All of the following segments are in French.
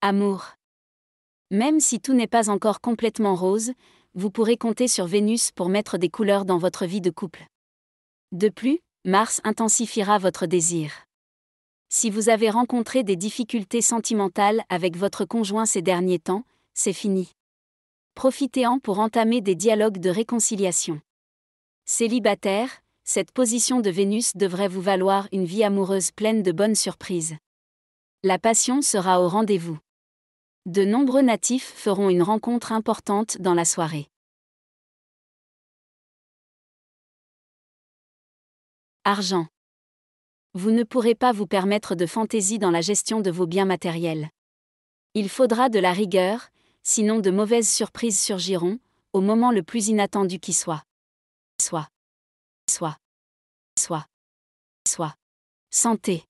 Amour. Même si tout n'est pas encore complètement rose, vous pourrez compter sur Vénus pour mettre des couleurs dans votre vie de couple. De plus, Mars intensifiera votre désir. Si vous avez rencontré des difficultés sentimentales avec votre conjoint ces derniers temps, c'est fini. Profitez-en pour entamer des dialogues de réconciliation. Célibataire, cette position de Vénus devrait vous valoir une vie amoureuse pleine de bonnes surprises. La passion sera au rendez-vous de nombreux natifs feront une rencontre importante dans la soirée. Argent. Vous ne pourrez pas vous permettre de fantaisie dans la gestion de vos biens matériels. Il faudra de la rigueur, sinon de mauvaises surprises surgiront, au moment le plus inattendu qui soit. Soit. Soit. Soit. Soit. Santé.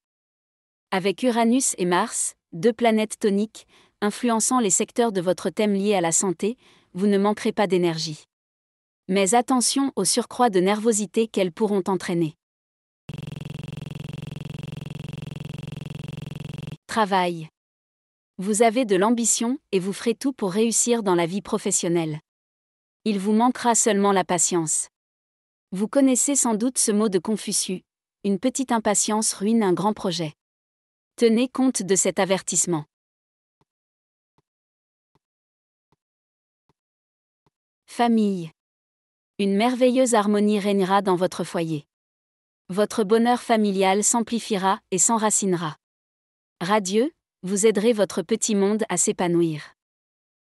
Avec Uranus et Mars, deux planètes toniques, influençant les secteurs de votre thème liés à la santé, vous ne manquerez pas d'énergie. Mais attention au surcroît de nervosité qu'elles pourront entraîner. Travail. Vous avez de l'ambition et vous ferez tout pour réussir dans la vie professionnelle. Il vous manquera seulement la patience. Vous connaissez sans doute ce mot de Confucius, une petite impatience ruine un grand projet. Tenez compte de cet avertissement. Famille. Une merveilleuse harmonie régnera dans votre foyer. Votre bonheur familial s'amplifiera et s'enracinera. Radieux, vous aiderez votre petit monde à s'épanouir.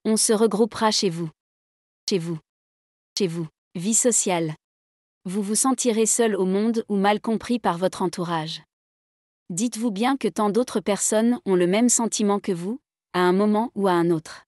On se regroupera chez vous. Chez vous. Chez vous. Vie sociale. Vous vous sentirez seul au monde ou mal compris par votre entourage. Dites-vous bien que tant d'autres personnes ont le même sentiment que vous, à un moment ou à un autre.